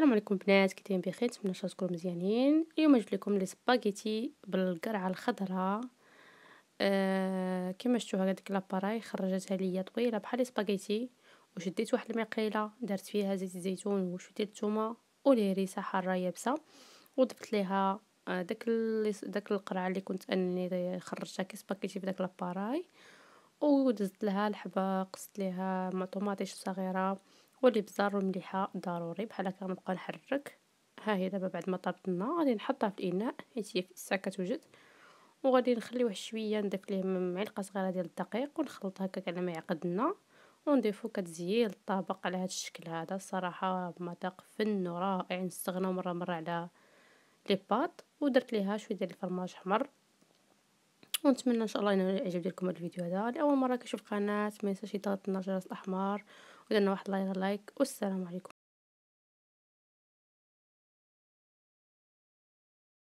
السلام عليكم بنات كي دايرين بخير نتمنى تكونوا مزيانين اليوم جبت لكم لي سباغيتي بالقرعه الخضراء آه كما شفتوا هذيك لاباراي خرجتها ليا طويله بحال لي سباغيتي وشديت واحد المقيله درت فيها زيت الزيتون وشويه الثومه والهريسه حاره يابسه وضفت ليها آه، داك داك القرعه اللي كنت انني خرجتها كسباغيتي بداك لاباراي ودزت لها الحبه قصت ليها طوماطيش صغيره واللي بزار مليحه ضروري بحال هكا غنبقى نحرك ها هي دابا بعد ما طابت لنا غادي نحطها في الاناء حيت هي في الساعه كتوجد وغادي واحد شويه نضيف ليه معلقه صغيره ديال الدقيق ونخلط هكاك على ما يعقد لنا ونضيفو كتزيين الطبق على هذا الشكل هذا الصراحه مذاق فن ورائع نستغناو مره مره على لي بات ودرت ليها شويه ديال الفرماج حمر ونتمنى ان شاء الله ينال يعجب ديالكم هذا الفيديو هذا لاول مره كنشوف قناه ما ينساش يضغط الجرس الاحمر ودرنا واحد لايك والسلام عليكم